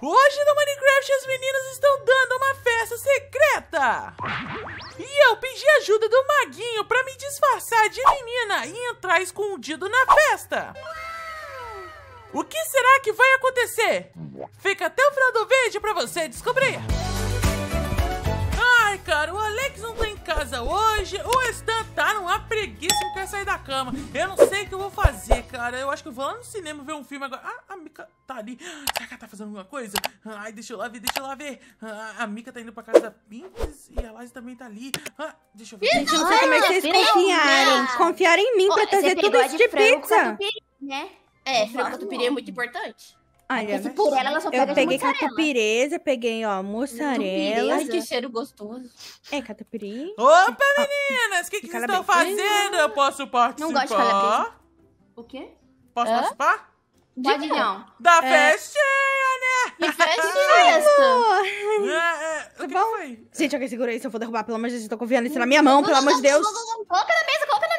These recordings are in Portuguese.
Hoje no Minecraft as meninas estão dando uma festa secreta! E eu pedi ajuda do maguinho pra me disfarçar de menina e entrar escondido na festa! O que será que vai acontecer? Fica até o final do vídeo pra você descobrir! Ai, cara, o Alex não tem casa hoje, o Stan tá numa preguiça e não quer sair da cama. Eu não sei o que eu vou fazer, cara. Eu acho que eu vou lá no cinema ver um filme agora. Ah, a Mika tá ali. Será que ela tá fazendo alguma coisa? Ai, deixa eu lá ver, deixa eu lá ver. Ah, a Mika tá indo pra casa da Pinks e a Lize também tá ali. Ah, deixa eu ver. Gente, não sei ah, como é que vocês confiaram. Confiaram em mim oh, pra trazer tudo isso de, de pizza. Catupiry, né? É, frango catupiry é muito importante. Ah, é, se por ela, ela só pega Eu peguei catapireza, peguei, ó, mussarela. Ai, que cheiro gostoso. É, catupiry. Opa, meninas! O que, que vocês estão fazendo? Eu posso participar? Não gosto de falar O quê? Posso Hã? participar? Pode não. Da é. festinha, né? Que festinha é essa? É, é, o que foi? Gente, alguém segura isso, eu vou derrubar. Pelo amor de Deus, eu tô confiando isso na minha mão, pelo amor de Deus. Coloca na mesa, coloca na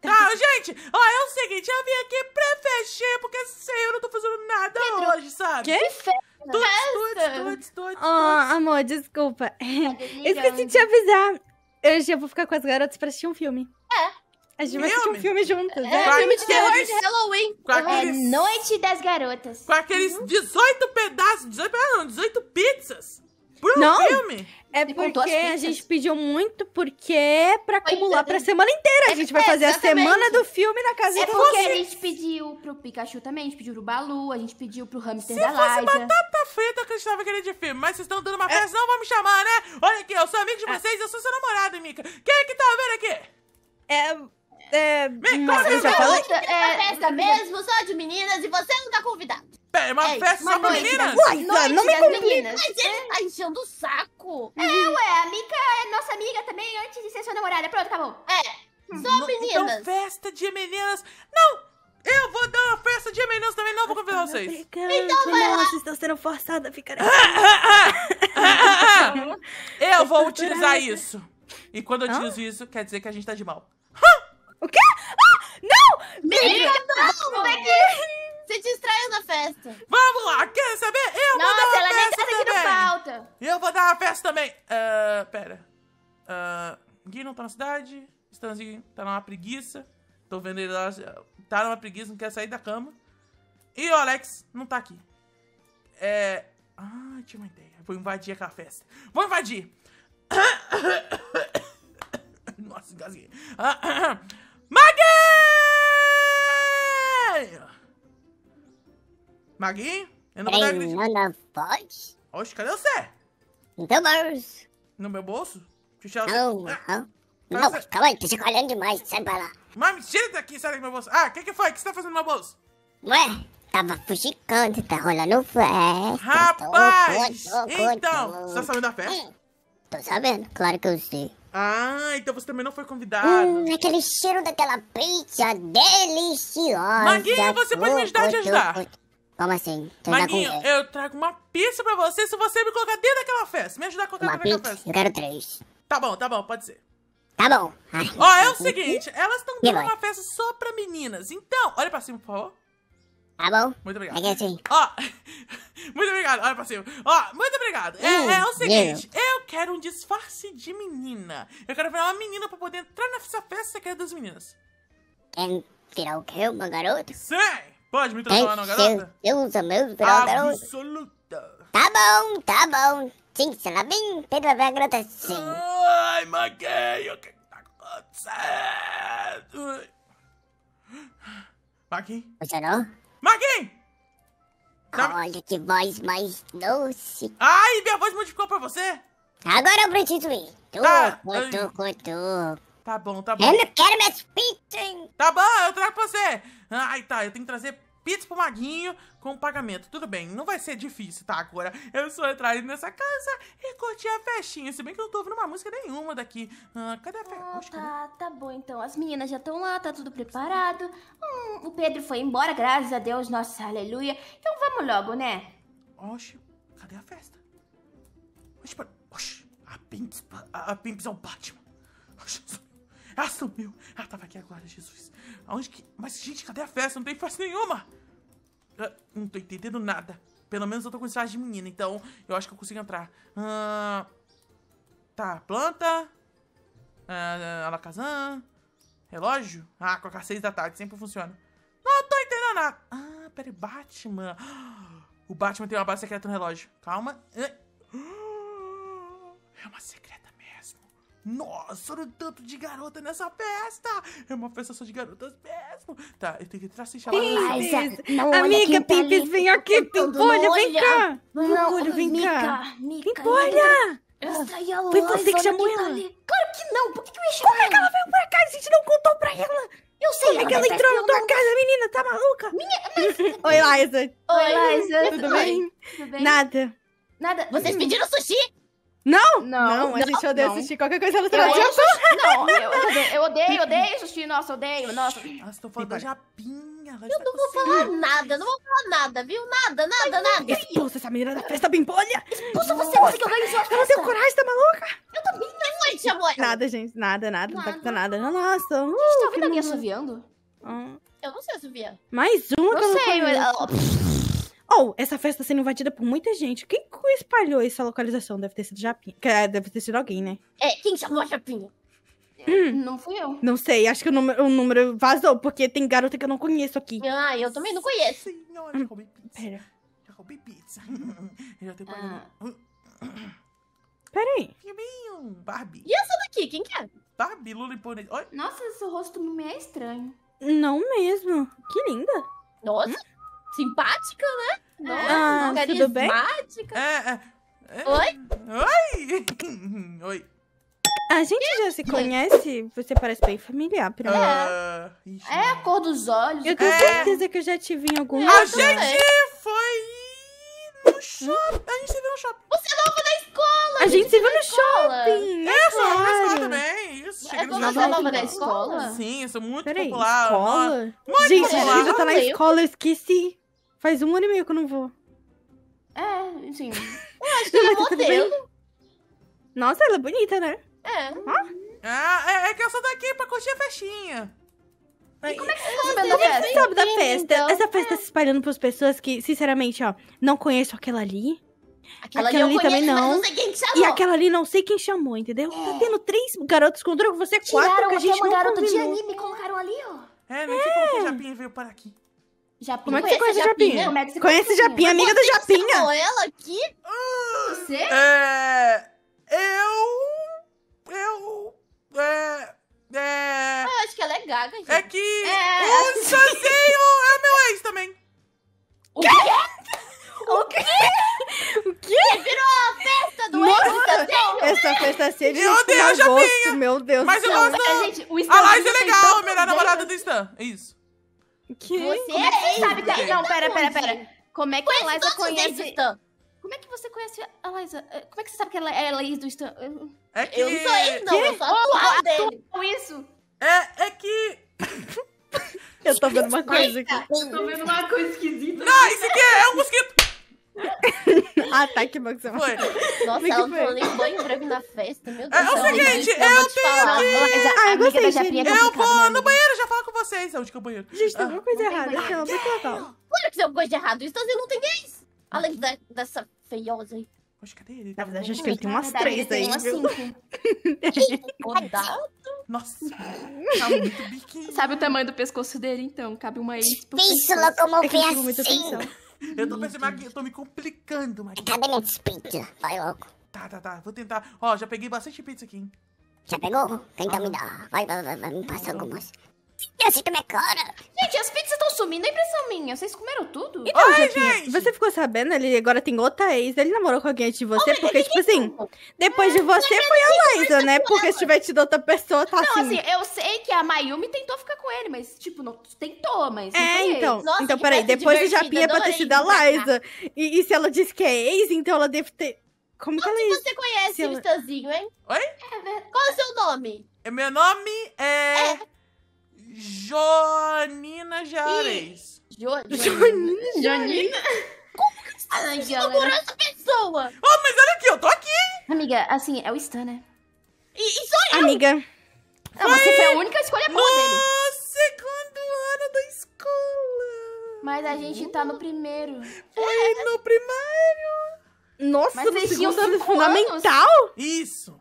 Tá, gente, ó, é o seguinte, eu vim aqui pra fechar porque sei, eu não tô fazendo nada Pedro, hoje, sabe? Que festa? Tuts, tuts, tuts, tuts, Oh, amor, desculpa. Tá eu esqueci de te avisar. Eu já vou ficar com as garotas pra assistir um filme. É. A gente vai assistir um filme juntas. É, é filme de terror de Halloween. Com é aqueles... É Noite das Garotas. Com aqueles 18 uhum. pedaços, 18 pedaços ah, não, 18 pizzas. Por um não, filme? É porque a gente pediu muito, porque é pra acumular é. pra semana inteira. É, a gente vai é, fazer é, a semana do filme na casa é do porque vocês. a gente pediu pro Pikachu também, a gente pediu pro Balu, a gente pediu pro hamster Se da Liza. Se fosse batata frita que a gente tava querendo de filme, mas vocês estão dando uma festa, não vão me chamar, né? Olha aqui, eu sou amigo de ah. vocês, eu sou seu namorado, Mika. Quem é que tá vendo aqui? É... É, Mica, mas eu já é É, festa mesmo, só de meninas, e você não tá convidado. É uma é, festa uma noite, meninas? Uai, não me complica. Mas ele tá enchendo o saco. É, uhum. ué, a Mika é nossa amiga também antes de ser sua namorada. Pronto, acabou. É, hum. só no, então, meninas. Então, festa de meninas. Não, eu vou dar uma festa de meninas também, não vou convidar tá vocês. Brincando. Então vai lá. vocês estão sendo forçados a ficar aqui. eu vou utilizar isso. E quando eu utilizo isso, quer dizer que a gente tá de mal. O quê? Ah, não! Briga, não! Como é que se distraiu na festa. Vamos lá, quer saber? Eu Nossa, vou dar uma festa também. Nossa, ela nem tá pauta. Eu vou dar uma festa também. Uh, pera. Uh, Gui não tá na cidade. Stanzinho tá numa preguiça. Tô vendo ele lá. Tá numa preguiça, não quer sair da cama. E o Alex não tá aqui. É... Ah, tinha uma ideia. Vou invadir aquela festa. Vou invadir. Nossa, engasguei. Maguinho! Maguinho? Eu não Treino vou dar não pode? Oxe, cadê você? Então, teu No meu bolso? Deixa eu... Não, não. Ah, não, você... calma aí, tô chacoalhando demais, sai pra lá. Mami, tira daqui, sai daqui meu bolso. Ah, o que que foi? O que você tá fazendo no meu bolso? Ué, tava fugicando, tá rolando festa. Rapaz! Tô, tô, tô, então, você tá sabendo da festa? Sim. Hum, tô sabendo, claro que eu sei. Ah, então você também não foi convidado. Hum, aquele cheiro daquela pizza deliciosa. Maguinho, você pode me ajudar a te ajudar. Como assim? Te ajudar com eu trago uma pizza pra você se você me colocar dentro daquela festa. Me ajudar a colocar uma dentro daquela festa. Eu quero três. Tá bom, tá bom, pode ser. Tá bom. Ai, Ó, é o seguinte, elas estão dando uma festa só pra meninas. Então, olha pra cima, por favor. Tá bom? Muito obrigado. É assim. Ó, muito obrigado, olha pra cima. Ó, muito obrigado. É, hum, é o seguinte, eu. eu quero um disfarce de menina. Eu quero virar uma menina pra poder entrar nessa festa é das meninas. Quer virar o quê? Uma garota? Sim! Pode me tratar lá na garota? Eu uso meu palavrão. Absoluta. Tá bom, tá bom. Sim, será bem, Pedro vai garota sim. Ai, Maguinho, o que tá acontecendo? Maguinho? Funcionou? Maguinho! Tá... Olha que voz mais doce. Ai, minha voz modificou pra você? Agora eu preciso ir. Tucu, ah, tucu, tucu. Tá bom, tá bom. Eu não quero pizza, hein? Tá bom, eu trago pra você. Ai, tá, eu tenho que trazer pizza pro Maguinho com pagamento. Tudo bem, não vai ser difícil, tá? Agora eu sou entrar nessa casa e curtir a festinha. Se bem que eu não tô ouvindo uma música nenhuma daqui. Ah, cadê a festa? Ah, Oxe, tá, cadê? tá bom então. As meninas já estão lá, tá tudo preparado. Hum, o Pedro foi embora, graças a Deus, nossa, aleluia. Então vamos logo, né? Oxe, cadê a festa? Oxe, oxe. A Pimps, a, a Pimps é o Batman. Ah, sumiu. Ah, tava aqui agora, Jesus. Aonde que... Mas, gente, cadê a festa? Não tem festa nenhuma. Ah, não tô entendendo nada. Pelo menos eu tô com estágio de menina, então eu acho que eu consigo entrar. Ah, tá, planta. Ah, Alakazam. Relógio? Ah, com a 6 da tarde, sempre funciona. Não tô entendendo nada. Ah, peraí, Batman. O Batman tem uma base secreta no relógio. Calma. Ah. É uma secreta. Nossa, olha o tanto de garota nessa festa! É uma festa só de garotas mesmo! Tá, eu tenho que entrar sem chamar Pimpes! Amiga, Pimpes, tá vem aqui! Pimpolha, vem cá! Pimpolha, vem cá! Pimpolha! Foi você que chamou tá ela? Claro que não! Por que, que eu ia chamar Como é que ela veio pra cá? A gente não contou pra ela! Eu sei, Como é que ela entrou na tua casa, menina? Tá maluca? Minha, Oi, Liza! Oi, Liza! Tudo bem? Nada. Nada. Vocês pediram sushi? Não? Não, não a gente não, odeia não. assistir qualquer coisa ela Japão. Tá Sushi, não, eu, odeio, odeio assistir, nossa, odeio, nossa. Nossa, tô falando da Japinha. Eu não tá vou falar nada, não vou falar nada, viu? Nada, nada, nada. Expulsa essa menina da festa bimpolha. Expulsa você, você que organizou a festa. Ela tem coragem, tá maluca? Eu também não, gente, é amor. Nada, gente, nada, nada, não tá acontecendo nada. Nossa. Uh, gente, tá ouvindo alguém assoviando? Ah. Eu não sei assoviar. Mais um, não sei, mas... Ou, oh, essa festa sendo invadida por muita gente. Quem espalhou essa localização? Deve ter sido Japinha. É, deve ter sido alguém, né? É, quem chamou a Japinha? Hum. Não fui eu. Não sei, acho que o número, o número, vazou, porque tem garota que eu não conheço aqui. Ah, eu também não conheço. Senhora, hum. roubei pizza. Pera. Já roubei pizza. já tenho ah. Pera aí. Filminho, Barbie. E essa daqui, quem que é? Barbie, Lulipone. Nossa, seu rosto não me é estranho. Não mesmo. Que linda. Nossa. Hum? simpática, né? Nossa, ah, tudo bem? É, é. É. Oi? Oi? Oi. A gente já se conhece, você parece bem familiar, pra é. É, a cor dos olhos. Eu tenho é. certeza que eu já te vi em algum lugar. A gente foi no shopping. A gente se viu no shopping. Você é novo da escola. A, gente, a gente se viu no escola. shopping. Né, é, é claro. foi na escola também você chega é no Nova, nova da escola? Sim, eu sou muito Peraí, popular. Escola? Muito Gente, popular. a gente tá na escola, eu esqueci. Faz um ano e meio que eu não vou. É, enfim. Eu acho que ela é modelo. Nossa, ela é bonita, né? É. Ah, é, é, que eu sou daqui pra curtir a festinha. E como é que é, você sabe da festa? Sabe da festa? Essa festa é. se espalhando pras pessoas que, sinceramente, ó, não conheço aquela ali. Aquela, aquela ali, eu conheço, ali também não. sei quem que chamou. E aquela ali não sei quem chamou, entendeu? Tá é. Tá tendo três garotos com droga, você é Tiraram quatro, que a gente não Tiraram até combinou. de anime, colocaram ali, ó. É, não sei como que o é. Japinha veio para aqui. Japinha. Como é que você conhece a Japinha? Japinha? Como é que você conhece Japinha, Japinha amiga da Japinha. Chamou ela aqui? você? É... Eu... Eu... É... É... Ah, eu acho que ela é gaga, gente. É que é... o Sanzinho é meu ex também. O quê? O quê? quê? Virou a festa do Nossa, Essa festa é de Eu odeio a Japinha. Meu Deus Mas do céu. eu gosto. a Laís é legal, melhor namorada do Stan. É isso. Que? Você, é Como é que você sabe que... Não, pera, pera, pera. Como é que a Liza conhece... o Stan? Como é que você conhece a Liza? É, como é que você sabe que ela é a Laís do Stan? É que... Eu não sou ex, não. Que? Eu sou atual dele. Com isso. É, é que... eu tô vendo uma coisa aqui. Tô vendo uma coisa esquisita. Não, isso aqui é um mosquito. Ataque ah, tá, emocional. Foi. Nossa, é que ela foi? não banho branco na festa, meu ah, Deus. do céu. É o seguinte, eu, eu tenho falar, ah, tá eu gostei, gente. eu vou no banheiro, já falo com vocês. Onde que é o banheiro? Gente, tem alguma coisa errada. Tem não tem errada. Claro que tem alguma coisa errada. Isso não tem gays. Além dessa feiosa aí. Poxa, cadê é ele? Na tá verdade, acho que ele tem umas verdade, três aí, umas viu? Nossa, tá muito biquinho. Sabe o tamanho do pescoço dele, então? Cabe uma ex. Difícil locomover é assim. Muita atenção. Eu tô pensando que eu tô me complicando, Cadê minhas pizza, vai logo. Tá, tá, tá, vou tentar. Ó, já peguei bastante pizza aqui, hein. Já pegou? Então me dar. Vai, vai, vai, vai me passa algumas. E assim também é cara. Gente, as pizzas estão mim, não é impressão minha. Vocês comeram tudo? Então, Ai, Japinha, gente. você ficou sabendo? Ele agora tem outra ex. Ele namorou com alguém antes de você? porque, tipo assim, depois é, de você foi a Liza né? Porque se tiver tido outra pessoa, tá não, assim. assim. eu sei que a Mayumi tentou ficar com ele, mas, tipo, não tentou, mas. É, então. Nossa, então, peraí. Depois do Japinha pra ter sido a Liza E, e se ela disse que é ex, então ela deve ter. Como Onde que ela é? você conhece ela... o Stanzinho, hein? Oi? É, né? qual é o seu nome? É, meu nome é. é. Jonina Jares. Jo Jonina? Jonina? Como que você essa pessoa? Oh, mas olha aqui, eu tô aqui. Amiga, assim, é o Stan, né? E, e sou eu. Amiga. Não, você foi a única escolha boa dele. No segundo ano da escola. Mas a gente tá no primeiro. Foi é, no primeiro. Nossa, Mas no segundo ano fundamental? Isso.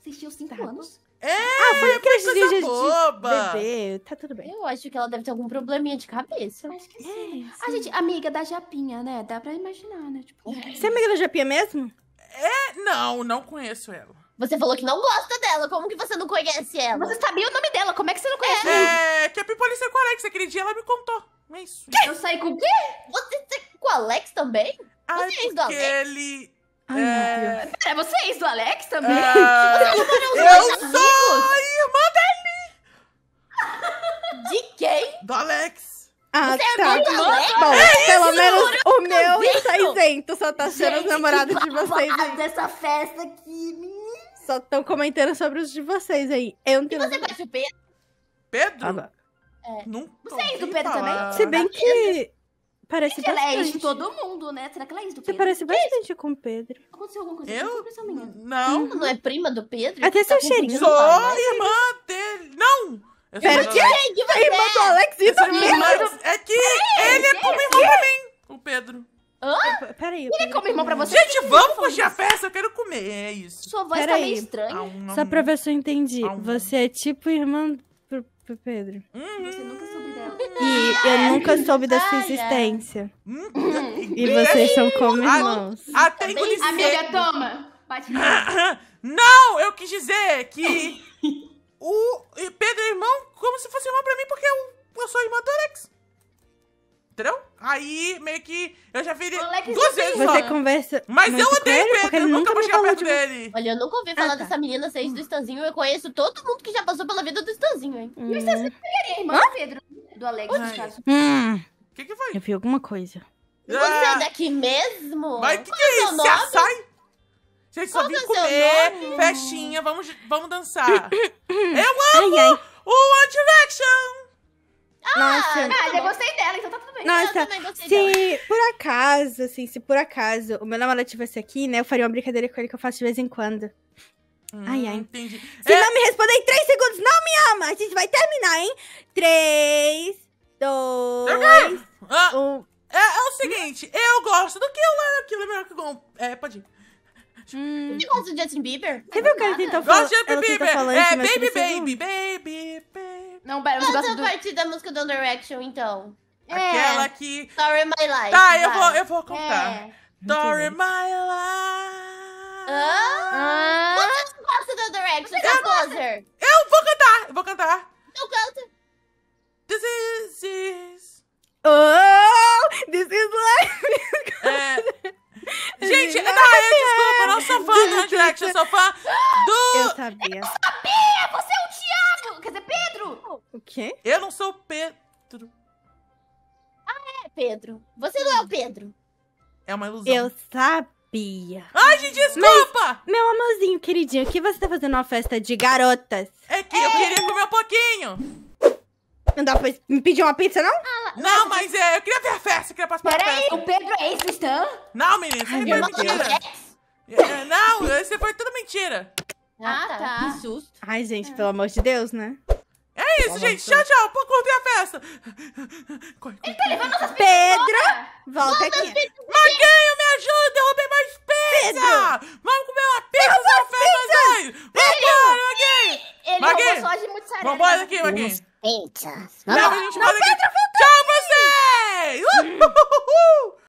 Vocês tinham cinco tá. anos? É, ah, foi é aquele de boba. bebê, tá tudo bem. Eu acho que ela deve ter algum probleminha de cabeça. Acho que é, sim. É, A ah, gente, amiga da Japinha, né? Dá pra imaginar, né? Tipo, é. Você é amiga da Japinha mesmo? É, não, não conheço ela. Você falou que não gosta dela. Como que você não conhece ela? Você sabia o nome dela. Como é que você não conhece? É, é que é Pipolice com o Alex. Aquele dia ela me contou. É isso. Que? Eu saí com o quê? Você saiu com o Alex também? Ah, Vocês é ele... Ai, é... Pera, você é ex do Alex também? É... eu sou a irmã dele! De quem? Do Alex. Ah, você é tá. É do Alex? Bom, é pelo menos o meu tá convicto. está isento. Só tá sendo os namorados de vocês aí. dessa festa aqui, menino. Só estão comentando sobre os de vocês aí. Eu não tenho... E você conhece o Pedro? Pedro? Ah, é. Não Você é do Pedro falar. também? Se bem que Parece Gente, bastante. Ela é de todo mundo, né? Será que ela é isso do Pedro? Você parece é bastante é com o Pedro. Aconteceu alguma coisa? Eu? Hum, não. Hum, não é prima do Pedro? Até tá seu cheirinho. Sou lá, né? irmã dele. Não! Eu Pera, que é irmã do Alex e do Pedro? É que ele é como irmão pra mim, o Pedro. Hã? Peraí. Ele é como irmão pra você? Gente, vamos tá fugir a festa, eu quero comer, é isso. Sua voz tá meio estranha. Ah, Só pra ver se eu entendi. Ah, você é tipo irmã pro Pedro. Uhum. Você nunca soube dela. E eu nunca soube da sua existência. Hum. e vocês são como irmãos. A, até engoli seco. Amiga, toma. Bate Não, eu quis dizer que o Pedro é irmão como se fosse irmão pra mim, porque eu, eu sou irmã do Alex. Entendeu? Aí, meio que. Eu já vi duas vezes Você conversa. Mas eu odeio ele, Pedro, porque eu nunca vou chegar perto de dele. Olha, eu nunca ouvi ah, falar tá. dessa menina ser do Estanzinho. Eu conheço todo mundo que já passou pela vida do Estanzinho, hein? Hum. E o pegaria a irmã, do Pedro, do Alex, no caso. Hum, O que, que foi? eu vi alguma coisa. Você é ah. daqui mesmo? mas o que, que é, é isso? Sai! Gente, é só vim é comer, festinha, vamos, vamos dançar. eu amo Ai, ai. o One Direction! Ah, Nossa. Ah, tá Mas eu gostei dela, então tá tudo bem. Nossa, eu também gostei se dela. por acaso, assim, se por acaso o meu namorado estivesse aqui, né, eu faria uma brincadeira com ele que eu faço de vez em quando. Hum, ai, ai. Entendi. Se é... não me responder em três segundos, não me ama! A gente vai terminar, hein? três dois ah, um É, é o seguinte, hum? eu gosto do Killer, Killer é melhor que o... É, pode ir. Hum. Você gosta do Justin Bieber? Você viu o cara ele tentou tá falar? Gosto tá é, do Justin Bieber! É, baby, baby, baby, baby, baby. Não, pera, gosta do... a parte da música do Under Action, então. É. Aquela que... Story My Life. Tá, eu vou, eu vou cantar. É. Story My Life. Ah? Ah? Você gosta do Under Action, eu, buzzer. Eu vou cantar, eu vou cantar. Então canta. This is... This... Oh, this is life. É... Gente, não, eu desculpa, não sou fã do Under Action, eu sou fã do. Eu sabia. Eu sabia! Você é um eu não sou o Pedro. Ah, é, Pedro. Você não é o Pedro. É uma ilusão. Eu sabia. Ai, gente, desculpa! Mas, meu amorzinho, queridinho, o que você tá fazendo uma festa de garotas? É que é. eu queria comer um pouquinho. Não dá pra me pedir uma pizza, não? Ah, não, mas é, eu queria ver a festa, eu queria participar da festa. Peraí, o Pedro é ex-cristã? Não, menina, isso foi mentira. É é, é, não, isso foi tudo mentira. Ah, tá. Que susto. Ai, gente, pelo amor de Deus, né? é isso, gente. Então. Tchau, tchau. Pô, curtei a festa. Corre, então Ele tá levando nossas Pedra, volta aqui. Maguinho, me ajuda. roubei mais pizza. Pedro. Vamos comer uma pizza na festa, gente. Vambora, Maguinho. Ele Maguinho. roubou só de mussarela. Vambora daqui, Maguinho. Pizza. Vamos. Leva a gente embora daqui. Tchau, vocês. Uhul.